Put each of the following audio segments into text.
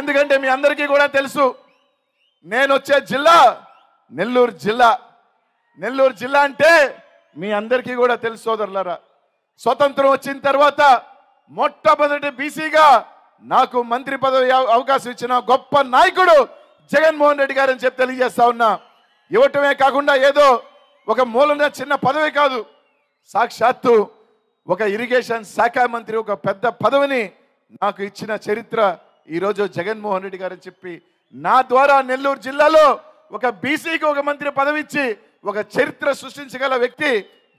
ఎందుకంటే మీ అందరికీ కూడా తెలుసు నేను వచ్చే జిల్లా నెల్లూరు జిల్లా నెల్లూరు జిల్లా అంటే మీ అందరికీ కూడా తెలుసు సోదరులరా స్వతంత్రం వచ్చిన తర్వాత మొట్టమొదటి బీసీగా నాకు మంత్రి పదవి అవకాశం ఇచ్చిన గొప్ప నాయకుడు జగన్మోహన్ రెడ్డి గారు అని చెప్పి తెలియజేస్తా ఉన్నా ఇవ్వటమే కాకుండా ఏదో ఒక మూలన చిన్న పదవి కాదు సాక్షాత్తు ఒక ఇరిగేషన్ శాఖ మంత్రి ఒక పెద్ద పదవిని నాకు ఇచ్చిన చరిత్ర ఈరోజు జగన్మోహన్ రెడ్డి గారు చెప్పి నా ద్వారా నెల్లూరు జిల్లాలో ఒక బీసీకి ఒక మంత్రి పదవి ఇచ్చి ఒక చరిత్ర సృష్టించగల వ్యక్తి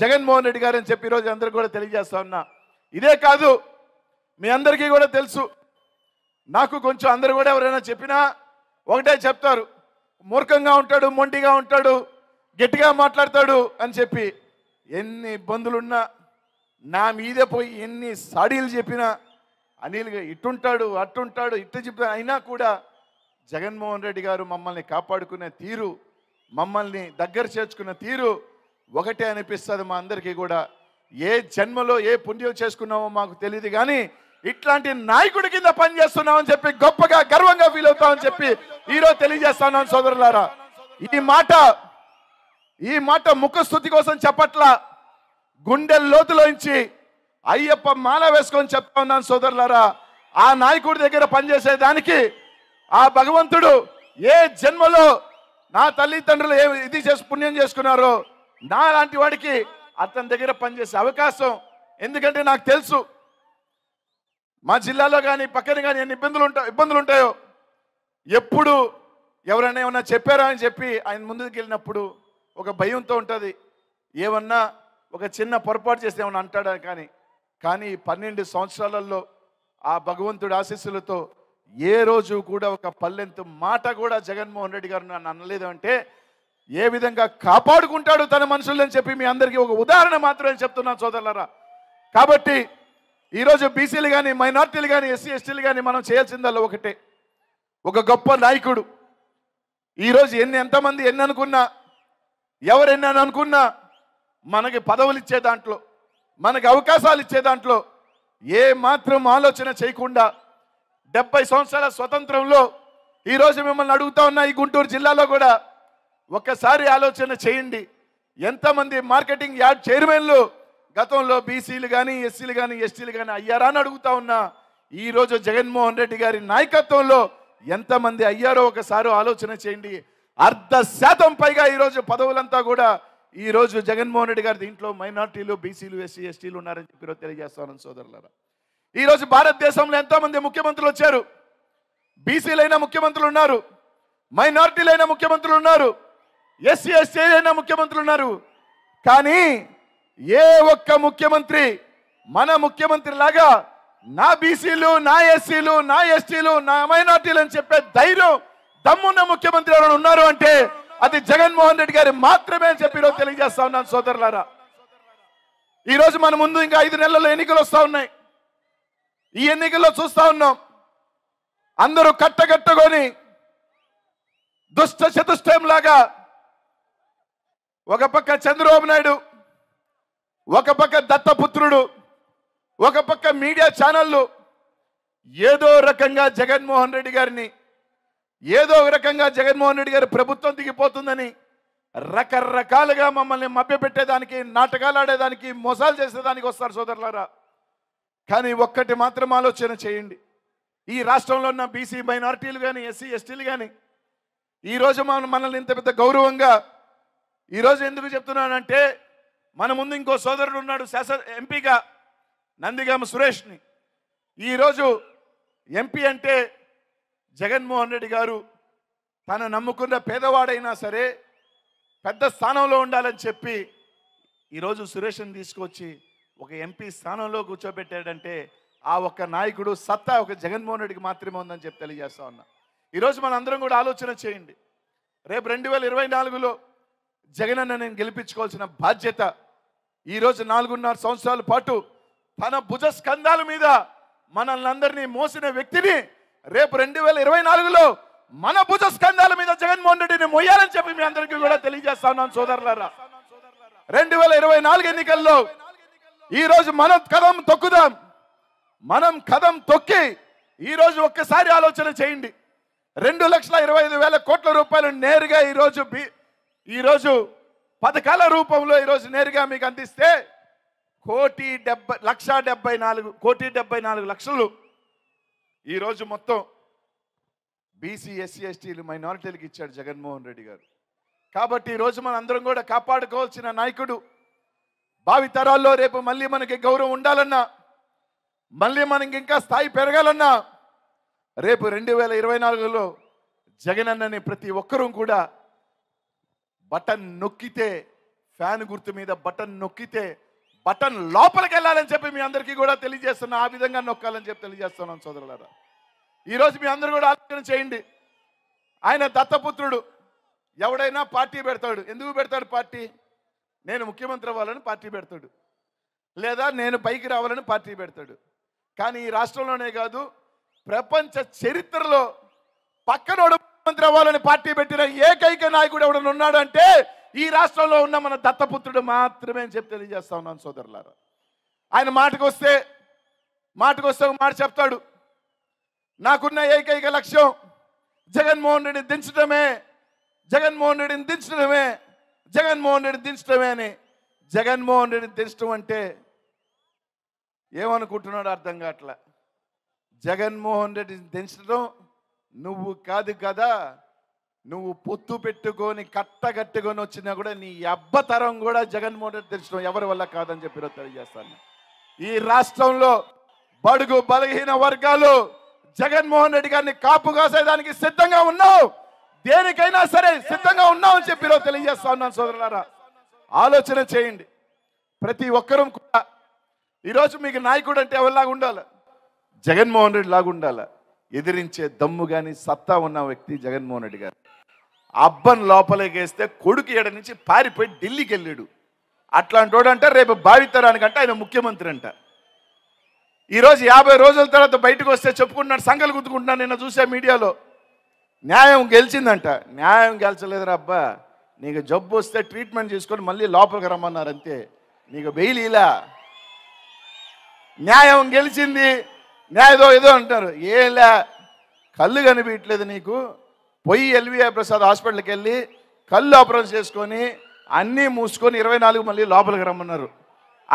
జగన్మోహన్ రెడ్డి గారు అని చెప్పి ఈరోజు అందరికి కూడా తెలియజేస్తా ఉన్నా ఇదే కాదు మీ అందరికీ కూడా తెలుసు నాకు కొంచెం అందరు కూడా ఎవరైనా చెప్పినా ఒకటే చెప్తారు మూర్ఖంగా ఉంటాడు మొండిగా ఉంటాడు గట్టిగా మాట్లాడతాడు అని చెప్పి ఎన్ని ఇబ్బందులున్నా నా మీద పోయి ఎన్ని సాడీలు చెప్పినా అనిల్ ఇటుంటాడు అట్టుంటాడు ఇట్టు చెప్తాడు అయినా కూడా జగన్మోహన్ రెడ్డి గారు మమ్మల్ని కాపాడుకునే తీరు మమ్మల్ని దగ్గర చేర్చుకున్న తీరు ఒకటే అనిపిస్తుంది మా అందరికీ కూడా ఏ జన్మలో ఏ పుణ్యం చేసుకున్నామో మాకు తెలియదు కానీ ఇట్లాంటి నాయకుడి కింద పనిచేస్తున్నామని చెప్పి గొప్పగా గర్వంగా ఫీల్ అవుతామని చెప్పి ఈరోజు తెలియజేస్తున్నాను సోదరులారా ఈ మాట ఈ మాట ముఖస్థుతి కోసం చెప్పట్ల గుండె లోతులోంచి అయ్యప్ప మాల వేసుకొని చెప్తా ఉన్నాను సోదరులారా ఆ నాయకుడి దగ్గర పనిచేసేదానికి ఆ భగవంతుడు ఏ జన్మలో నా తల్లిదండ్రులు ఏ ఇది చేసి పుణ్యం చేసుకున్నారో నా లాంటి వాడికి అతని దగ్గర పనిచేసే అవకాశం ఎందుకంటే నాకు తెలుసు మా జిల్లాలో కానీ పక్కన కానీ ఎన్ని ఇబ్బందులు ఉంటా ఇబ్బందులు ఉంటాయో ఎప్పుడు ఎవరైనా ఏమన్నా చెప్పారా అని చెప్పి ఆయన ముందుకు వెళ్ళినప్పుడు ఒక భయంతో ఉంటుంది ఏమన్నా ఒక చిన్న పొరపాటు చేస్తే ఏమన్నా అంటాడా కానీ కానీ పన్నెండు సంవత్సరాలలో ఆ భగవంతుడి ఆశీస్సులతో ఏ రోజు కూడా ఒక పల్లెంతు మాట కూడా జగన్మోహన్ రెడ్డి గారు నన్ను అనలేదు అంటే ఏ విధంగా కాపాడుకుంటాడు తన మనుషుల్ని చెప్పి మీ అందరికీ ఒక ఉదాహరణ మాత్రమే చెప్తున్నాను సోదరులరా కాబట్టి ఈరోజు బీసీలు కానీ మైనార్టీలు కానీ ఎస్సీ ఎస్టీలు కానీ మనం చేయాల్సిందల్లా ఒకటే ఒక గొప్ప నాయకుడు ఈరోజు ఎన్ని ఎంతమంది ఎన్ని అనుకున్నా ఎవరెన్న అనుకున్నా మనకి పదవులు ఇచ్చే దాంట్లో మనకు అవకాశాలు ఇచ్చే దాంట్లో ఏ మాత్రం ఆలోచన చేయకుండా డెబ్బై సంవత్సరాల స్వతంత్రంలో ఈరోజు మిమ్మల్ని అడుగుతా ఉన్నా ఈ గుంటూరు జిల్లాలో కూడా ఒక్కసారి ఆలోచన చేయండి ఎంతమంది మార్కెటింగ్ యార్డ్ చైర్మన్లు గతంలో బీసీలు కానీ ఎస్సీలు కానీ ఎస్టీలు కానీ అయ్యారా అని అడుగుతా ఉన్నా ఈరోజు జగన్మోహన్ రెడ్డి గారి నాయకత్వంలో ఎంతమంది అయ్యారో ఒకసారి ఆలోచన చేయండి అర్ధ శాతం పైగా ఈరోజు పదవులంతా కూడా ఈరోజు జగన్మోహన్ రెడ్డి గారి దీంట్లో మైనార్టీలు బీసీలు ఎస్సీ ఎస్టీలు ఉన్నారని చెప్పి తెలియజేస్తాను ఈ ఈరోజు భారతదేశంలో ఎంతోమంది ముఖ్యమంత్రులు వచ్చారు బీసీలైన ముఖ్యమంత్రులు ఉన్నారు మైనార్టీలైన ముఖ్యమంత్రులు ఉన్నారు ఎస్సీ ఎస్టీ అయినా ముఖ్యమంత్రులు ఉన్నారు కానీ ఏ ఒక్క ముఖ్యమంత్రి మన ముఖ్యమంత్రి లాగా నా బీసీలు నా ఎస్సీలు నా ఎస్టీలు నా మైనార్టీలు అని చెప్పే ధైర్యం దమ్మున్న ముఖ్యమంత్రి ఎవరైనా ఉన్నారు అంటే అది జగన్మోహన్ రెడ్డి గారు మాత్రమే అని చెప్పి ఈరోజు తెలియజేస్తా ఉన్నాను సోదరులారా ఈరోజు మన ముందు ఇంకా ఐదు నెలలు ఎన్నికలు వస్తూ ఉన్నాయి ఈ ఎన్నికల్లో చూస్తా ఉన్నాం అందరూ కట్టగట్టుకొని దుష్ట చతుష్టయం లాగా ఒక పక్క చంద్రబాబు నాయుడు ఒక పక్క దత్తపుత్రుడు ఒక పక్క మీడియా ఛానళ్ళు ఏదో రకంగా జగన్మోహన్ రెడ్డి గారిని ఏదో ఒక రకంగా జగన్మోహన్ రెడ్డి గారి ప్రభుత్వం దిగిపోతుందని రకరకాలుగా మమ్మల్ని మభ్యపెట్టేదానికి నాటకాలు ఆడేదానికి మోసాలు చేసేదానికి వస్తారు సోదరులారా కానీ ఒక్కటి మాత్రం ఆలోచన చేయండి ఈ రాష్ట్రంలో ఉన్న బీసీ మైనార్టీలు కానీ ఎస్సీ ఎస్టీలు కానీ ఈరోజు మన మనల్ని ఇంత పెద్ద గౌరవంగా ఈరోజు ఎందుకు చెప్తున్నానంటే మన ముందు ఇంకో సోదరుడు ఉన్నాడు శాసన ఎంపీగా నందిగామ సురేష్ని ఈరోజు ఎంపీ అంటే జగన్మోహన్ రెడ్డి గారు తన నమ్ముకున్న పేదవాడైనా సరే పెద్ద స్థానంలో ఉండాలని చెప్పి ఈరోజు సురేష్ని తీసుకొచ్చి ఒక ఎంపీ స్థానంలో కూర్చోబెట్టాడంటే ఆ ఒక్క నాయకుడు సత్తా ఒక జగన్మోహన్ రెడ్డికి మాత్రమే ఉందని చెప్పి తెలియజేస్తా ఉన్నా ఈరోజు మనందరం కూడా ఆలోచన చేయండి రేపు రెండు వేల ఇరవై నాలుగులో జగన్ అన్న నేను గెలిపించుకోవాల్సిన బాధ్యత ఈరోజు నాలుగున్నర సంవత్సరాల పాటు తన భుజ స్కంధాల మీద మనల్ని అందరినీ మోసిన వ్యక్తిని రేపు రెండు వేల ఇరవై నాలుగులో మన భుజ స్కంధాల మీద జగన్మోహన్ రెడ్డిని మొయ్యాలని చెప్పి మీ అందరికీ కూడా తెలియజేస్తా ఉన్నాను సోదరులారా రెండు వేల ఇరవై నాలుగు ఎన్నికల్లో ఈరోజు మనం కథం తొక్కుదాం మనం కథం తొక్కి ఈరోజు ఒక్కసారి ఆలోచన చేయండి రెండు లక్షల ఇరవై ఐదు వేల కోట్ల రూపాయలు నేరుగా ఈరోజు బి ఈరోజు పథకాల రూపంలో ఈరోజు నేరుగా మీకు అందిస్తే కోటి డెబ్బై లక్ష డెబ్బై నాలుగు కోటి డెబ్బై నాలుగు లక్షలు ఈరోజు మొత్తం బీసీ ఎస్సీ ఎస్టీలు మైనారిటీలకు ఇచ్చాడు జగన్మోహన్ రెడ్డి గారు కాబట్టి ఈరోజు మన అందరం కూడా కాపాడుకోవాల్సిన నాయకుడు భావి తరాల్లో రేపు మళ్ళీ మనకి గౌరవం ఉండాలన్నా మళ్ళీ మనకి ఇంకా స్థాయి పెరగాలన్నా రేపు రెండు వేల ఇరవై నాలుగులో జగనన్నని ప్రతి ఒక్కరూ కూడా బటన్ నొక్కితే ఫ్యాన్ గుర్తు మీద బటన్ నొక్కితే బటన్ లోపలికి వెళ్ళాలని చెప్పి మీ అందరికీ కూడా తెలియజేస్తున్నా ఆ విధంగా నొక్కాలని చెప్పి తెలియజేస్తున్నాను సోదరులారా ఈరోజు మీ అందరూ కూడా ఆలోచన చేయండి ఆయన దత్తపుత్రుడు ఎవడైనా పార్టీ పెడతాడు ఎందుకు పెడతాడు పార్టీ నేను ముఖ్యమంత్రి అవ్వాలని పార్టీ పెడతాడు లేదా నేను పైకి రావాలని పార్టీ పెడతాడు కానీ ఈ రాష్ట్రంలోనే కాదు ప్రపంచ చరిత్రలో పక్కనోడు ముఖ్యమంత్రి అవ్వాలని పార్టీ పెట్టిన ఏకైక నాయకుడు ఎవడన్నా ఉన్నాడంటే ఈ రాష్ట్రంలో ఉన్న మన దత్తపుత్రుడు మాత్రమే అని చెప్పి తెలియజేస్తా ఉన్నాను సోదరులారా ఆయన మాటకు వస్తే మాటకు వస్తే ఒక మాట చెప్తాడు నాకున్న ఏకైక లక్ష్యం జగన్మోహన్ రెడ్డిని దించడమే జగన్మోహన్ రెడ్డిని దించడమే జగన్మోహన్ రెడ్డిని దించడమే అని జగన్మోహన్ రెడ్డిని దించడం అంటే ఏమనుకుంటున్నాడు అర్థం కావట్లా జగన్మోహన్ రెడ్డిని దించడం నువ్వు కాదు కదా నువ్వు పొత్తు పెట్టుకొని కట్టగట్టుకొని వచ్చినా కూడా నీ అబ్బతరం కూడా జగన్మోహన్ రెడ్డి తెలిసిన ఎవరి వల్ల కాదని చెప్పి తెలియజేస్తాను ఈ రాష్ట్రంలో బడుగు బలహీన వర్గాలు జగన్మోహన్ రెడ్డి గారిని కాపు కాసేదానికి సిద్ధంగా ఉన్నావు దేనికైనా సరే సిద్ధంగా ఉన్నావు అని చెప్పి తెలియజేస్తా ఉన్నాను సోదరులారా ఆలోచన చేయండి ప్రతి ఒక్కరూ కూడా ఈరోజు మీకు నాయకుడు అంటే ఎవరిలాగా ఉండాలి జగన్మోహన్ రెడ్డి లాగా ఉండాలి ఎదిరించే దమ్ము కానీ సత్తా ఉన్న వ్యక్తి జగన్మోహన్ రెడ్డి గారు అబ్బన్ లోపలికేస్తే కొడుకు ఏడ నుంచి పారిపోయి ఢిల్లీకి వెళ్ళాడు అట్లాంటి అంటే రేపు భావితరానికంటే ఆయన ముఖ్యమంత్రి అంట ఈరోజు యాభై రోజుల తర్వాత బయటకు వస్తే చెప్పుకుంటున్నాడు సంఘాలు గుర్తుకుంటున్నాను నిన్న చూసా మీడియాలో న్యాయం గెలిచిందంట న్యాయం గెలిచలేదురా అబ్బా నీకు జబ్బు వస్తే ట్రీట్మెంట్ చేసుకొని మళ్ళీ లోపలికి రమ్మన్నారు అంతే నీకు బెయిలీలా న్యాయం గెలిచింది న్యాయదో ఏదో అంటారు ఏలా కళ్ళు కనిపించట్లేదు నీకు పోయి ఎల్విఐ ప్రసాద్ హాస్పిటల్కి వెళ్ళి కళ్ళు ఆపరేషన్ చేసుకొని అన్నీ మూసుకొని ఇరవై నాలుగు మళ్ళీ లోపలికి రమ్మన్నారు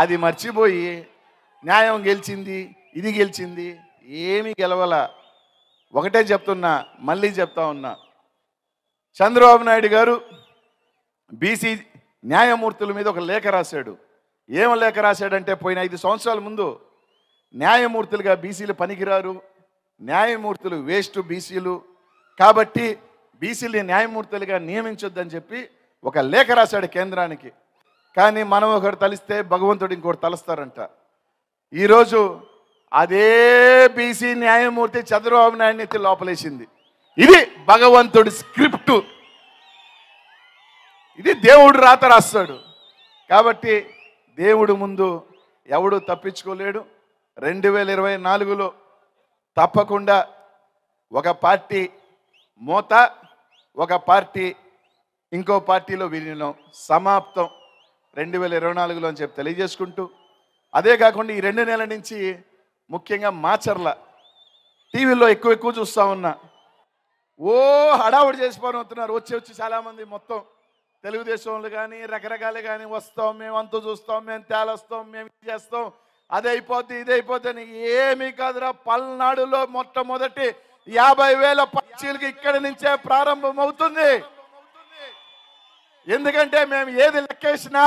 అది మర్చిపోయి న్యాయం గెలిచింది ఇది గెలిచింది ఏమీ గెలవల ఒకటే చెప్తున్నా మళ్ళీ చెప్తా ఉన్నా చంద్రబాబు నాయుడు గారు బీసీ న్యాయమూర్తుల మీద ఒక లేఖ రాశాడు ఏం లేఖ రాశాడంటే పోయిన ఐదు సంవత్సరాల ముందు న్యాయమూర్తులుగా బీసీలు పనికిరారు న్యాయమూర్తులు వేస్ట్ బీసీలు కాబట్టి బీసీలు న్యాయమూర్తులుగా నియమించొద్దని చెప్పి ఒక లేఖ రాశాడు కేంద్రానికి కానీ మనం ఒకటి తలిస్తే భగవంతుడు ఇంకోటి తలుస్తారంట ఈరోజు అదే బీసీ న్యాయమూర్తి చంద్రబాబు నాయుడిని ఎత్తి లోపలేసింది ఇది భగవంతుడి స్క్రిప్టు ఇది దేవుడు రాత రాస్తాడు కాబట్టి దేవుడు ముందు ఎవడు తప్పించుకోలేడు రెండు వేల ఇరవై నాలుగులో తప్పకుండా ఒక పార్టీ మూత ఒక పార్టీ ఇంకో పార్టీలో విలీనం సమాప్తం రెండు వేల ఇరవై నాలుగులో అని చెప్పి తెలియజేసుకుంటూ అదే కాకుండా ఈ రెండు నెలల నుంచి ముఖ్యంగా మాచర్ల టీవీలో ఎక్కువ ఎక్కువ చూస్తూ ఉన్నా ఓ హడావుడి చేసిపోని అవుతున్నారు వచ్చి వచ్చి చాలామంది మొత్తం తెలుగుదేశంలో కానీ రకరకాలు కానీ వస్తాం మేము అంత చూస్తాం మేము తేలొస్తాం మేము చేస్తాం అదే అయిపోద్ది ఇది ఏమీ కాదురా పల్నాడులో మొట్టమొదటి యాభై వేల పక్షులకి ఇక్కడి నుంచే ప్రారంభం అవుతుంది ఎందుకంటే మేము ఏది లెక్కేసినా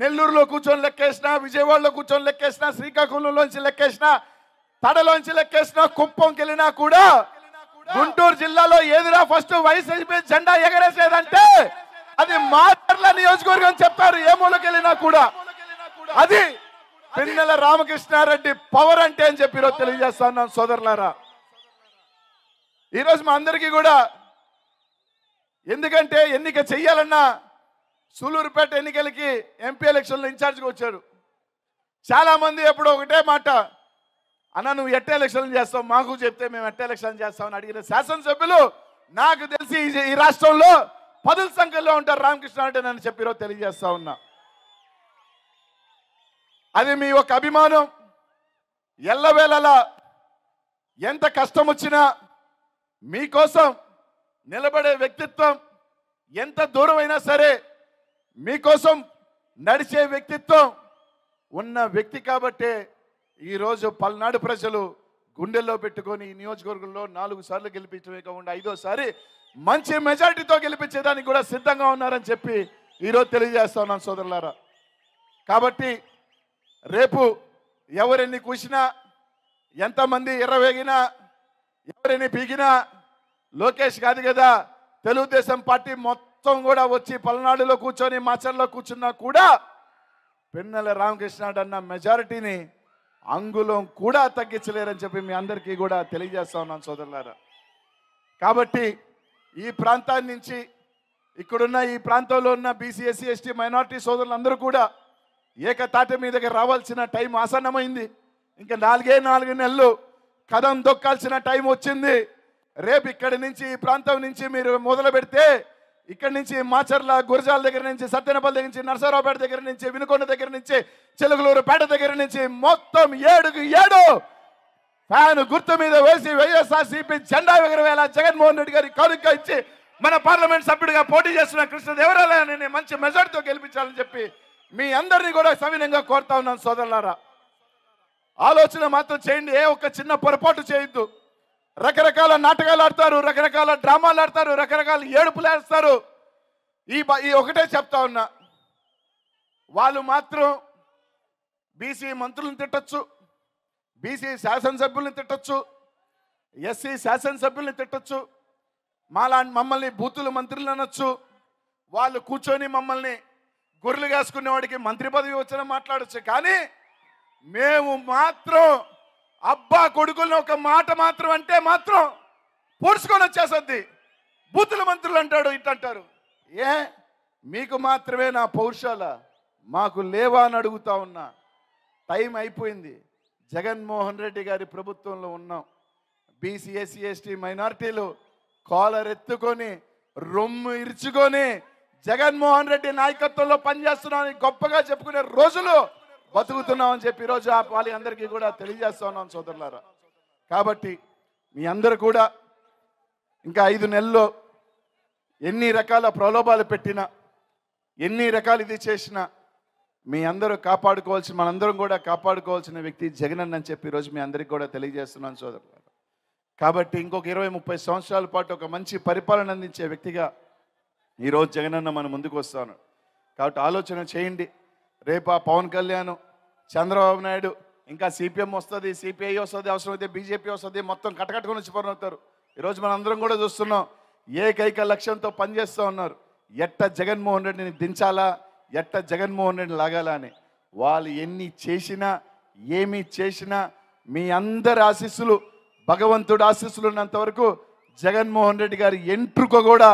నెల్లూరులో కూర్చొని లెక్కేసినా విజయవాడలో కూర్చొని లెక్కేసినా శ్రీకాకుళంలోంచి లెక్కేసినా తడలోంచి లెక్కేసినా కుప్పంకి వెళ్ళినా కూడా గుంటూరు జిల్లాలో ఏదిరా ఫస్ట్ వైసీపీ జెండా ఎగరేసేదంటే అది మాచర్ల నియోజకవర్గం చెప్పారు ఏ మూలకెళ్ళినా కూడా అది పిన్నెల రామకృష్ణారెడ్డి పవర్ అంటే అని చెప్పి తెలియజేస్తా తెలియజేస్తాను సోదరులారా ఈరోజు మా అందరికీ కూడా ఎందుకంటే ఎన్నిక చెయ్యాలన్నా సూలూరుపేట ఎన్నికలకి ఎంపీ ఎలక్షన్లో ఇన్ఛార్జ్గా వచ్చారు చాలామంది ఎప్పుడు ఒకటే మాట అన్న నువ్వు ఎట్ట ఎలక్షన్లు చేస్తావు మాకు చెప్తే మేము ఎట్ట ఎలక్షన్ చేస్తామని అడిగిన శాసనసభ్యులు నాకు తెలిసి ఈ రాష్ట్రంలో పదుల సంఖ్యలో ఉంటారు రామకృష్ణ అంటే నన్ను చెప్పిరో తెలియజేస్తా ఉన్నా అది మీ ఒక అభిమానం ఎల్లవేళలా ఎంత కష్టం వచ్చినా మీకోసం నిలబడే వ్యక్తిత్వం ఎంత దూరమైనా సరే మీకోసం నడిచే వ్యక్తిత్వం ఉన్న వ్యక్తి కాబట్టే ఈరోజు పల్నాడు ప్రజలు గుండెల్లో పెట్టుకొని ఈ నియోజకవర్గంలో నాలుగు సార్లు గెలిపించడమే కాకుండా ఐదోసారి మంచి మెజారిటీతో గెలిపించేదానికి కూడా సిద్ధంగా ఉన్నారని చెప్పి ఈరోజు తెలియజేస్తా ఉన్నాను సోదరులారా కాబట్టి రేపు ఎవరెన్ని కూసినా ఎంతమంది ఎర్రవేగినా ఎవరిని పీకినా లోకేష్ కాదు కదా తెలుగుదేశం పార్టీ మొత్తం కూడా వచ్చి పల్నాడులో కూర్చొని మాచర్లో కూర్చున్నా కూడా పెన్నెల రామకృష్ణాడు అన్న మెజారిటీని అంగుళం కూడా తగ్గించలేరని చెప్పి మీ అందరికీ కూడా తెలియజేస్తా ఉన్నాను సోదరులారా కాబట్టి ఈ ప్రాంతాన్ని నుంచి ఇక్కడున్న ఈ ప్రాంతంలో ఉన్న బీసీ ఎస్సీ ఎస్టీ మైనార్టీ సోదరులందరూ కూడా ఏకతాటి మీదకి రావాల్సిన టైం ఆసన్నమైంది ఇంకా నాలుగే నాలుగు నెలలు కథం దొక్కాల్సిన టైం వచ్చింది రేపు ఇక్కడి నుంచి ఈ ప్రాంతం నుంచి మీరు మొదలు పెడితే ఇక్కడి నుంచి మాచర్ల గురజాల దగ్గర నుంచి సత్యనపల్లి దగ్గర నుంచి నర్సరావుపేట దగ్గర నుంచి వినుకొండ దగ్గర నుంచి పేట దగ్గర నుంచి మొత్తం ఏడుకు ఏడు ఫ్యాన్ గుర్తు మీద వేసి వైఎస్ఆర్సీపీ జెండా ఎగరవేలా జగన్మోహన్ రెడ్డి గారి కానుక ఇచ్చి మన పార్లమెంట్ సభ్యుడిగా పోటీ చేస్తున్న కృష్ణదేవరాలయాన్ని మంచి మెజార్టీతో గెలిపించాలని చెప్పి మీ అందరినీ కూడా సవినంగా కోరుతా ఉన్నాను సోదరులారా ఆలోచన మాత్రం చేయండి ఏ ఒక్క చిన్న పొరపాటు చేయొద్దు రకరకాల నాటకాలు ఆడతారు రకరకాల డ్రామాలు ఆడతారు రకరకాల ఏడుపులు ఆడుస్తారు ఈ ఈ ఒకటే చెప్తా ఉన్నా వాళ్ళు మాత్రం బీసీ మంత్రులను తిట్టచ్చు బీసీ శాసనసభ్యుల్ని తిట్టచ్చు ఎస్సీ శాసనసభ్యుల్ని తిట్టచ్చు మాలా మమ్మల్ని బూతులు మంత్రులు అనొచ్చు వాళ్ళు కూర్చొని మమ్మల్ని గొర్రెలు కాసుకునేవాడికి మంత్రి పదవి వచ్చిన మాట్లాడచ్చు కానీ మేము మాత్రం అబ్బా కొడుకులను ఒక మాట మాత్రం అంటే మాత్రం పూడ్చుకొని వచ్చేసద్ది బూతుల మంత్రులు అంటాడు ఇట్లంటారు ఏ మీకు మాత్రమే నా పౌరుషాల మాకు లేవా అని అడుగుతా ఉన్నా టైం అయిపోయింది జగన్మోహన్ రెడ్డి గారి ప్రభుత్వంలో ఉన్నాం బీసీ ఎస్సీ ఎస్టీ మైనార్టీలు కాలర్ ఎత్తుకొని రొమ్ము ఇరుచుకొని జగన్మోహన్ రెడ్డి నాయకత్వంలో పనిచేస్తున్నామని గొప్పగా చెప్పుకునే రోజులు బతుకుతున్నాం అని చెప్పి ఈరోజు ఆ పాలి అందరికీ కూడా తెలియజేస్తా ఉన్నాం సోదరులారా కాబట్టి మీ అందరు కూడా ఇంకా ఐదు నెలల్లో ఎన్ని రకాల ప్రలోభాలు పెట్టినా ఎన్ని రకాలు ఇది చేసినా మీ అందరూ కాపాడుకోవాల్సిన మనందరం కూడా కాపాడుకోవాల్సిన వ్యక్తి జగన్ అని చెప్పి ఈరోజు మీ అందరికీ కూడా తెలియజేస్తున్నాం సోదరులారా కాబట్టి ఇంకొక ఇరవై ముప్పై సంవత్సరాల పాటు ఒక మంచి పరిపాలన అందించే వ్యక్తిగా ఈరోజు జగనన్న మన ముందుకు వస్తాను కాబట్టి ఆలోచన చేయండి రేపు ఆ పవన్ కళ్యాణ్ చంద్రబాబు నాయుడు ఇంకా సిపిఎం వస్తుంది సిపిఐ వస్తుంది అవసరమైతే బీజేపీ వస్తుంది మొత్తం కటకట్టుకుని వచ్చి అవుతారు ఈరోజు మనందరం కూడా చూస్తున్నాం ఏకైక లక్ష్యంతో పనిచేస్తూ ఉన్నారు ఎట్ట జగన్మోహన్ రెడ్డిని దించాలా ఎట్ట జగన్మోహన్ రెడ్డిని లాగాలా అని వాళ్ళు ఎన్ని చేసినా ఏమి చేసినా మీ అందరి ఆశీస్సులు భగవంతుడు ఆశీస్సులు ఉన్నంత వరకు జగన్మోహన్ రెడ్డి గారి ఎంట్రుకు కూడా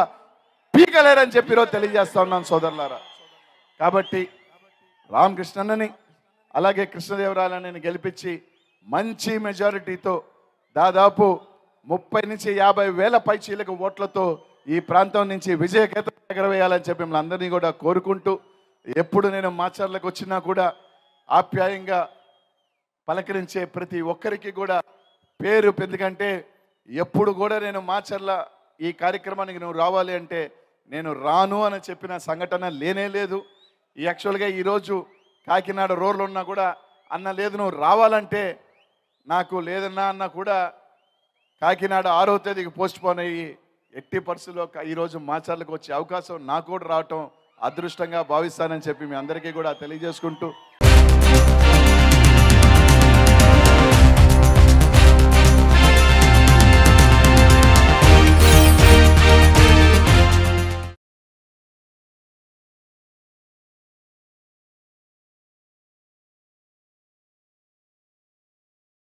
పీకలేరని చెప్పిరో తెలియజేస్తా ఉన్నాను సోదరులారా కాబట్టి రామకృష్ణన్నని అలాగే కృష్ణదేవరాయలని గెలిపించి మంచి మెజారిటీతో దాదాపు ముప్పై నుంచి యాభై వేల పైచీలకు ఓట్లతో ఈ ప్రాంతం నుంచి విజయకేత ఎగరవేయాలని చెప్పి మిమ్మల్ని అందరినీ కూడా కోరుకుంటూ ఎప్పుడు నేను మాచర్లకు వచ్చినా కూడా ఆప్యాయంగా పలకరించే ప్రతి ఒక్కరికి కూడా పేరు ఎందుకంటే ఎప్పుడు కూడా నేను మాచర్ల ఈ కార్యక్రమానికి నువ్వు రావాలి అంటే నేను రాను అని చెప్పిన సంఘటన లేనే లేదు యాక్చువల్గా ఈరోజు కాకినాడ రోడ్లు ఉన్నా కూడా అన్న లేదు నువ్వు రావాలంటే నాకు లేదన్నా అన్న కూడా కాకినాడ ఆరో తేదీకి పోస్ట్ పోన్ అయ్యి ఎట్టి పరిస్థితుల్లో ఈరోజు మాచర్లకు వచ్చే అవకాశం నాకు కూడా రావటం అదృష్టంగా భావిస్తానని చెప్పి మీ అందరికీ కూడా తెలియజేసుకుంటూ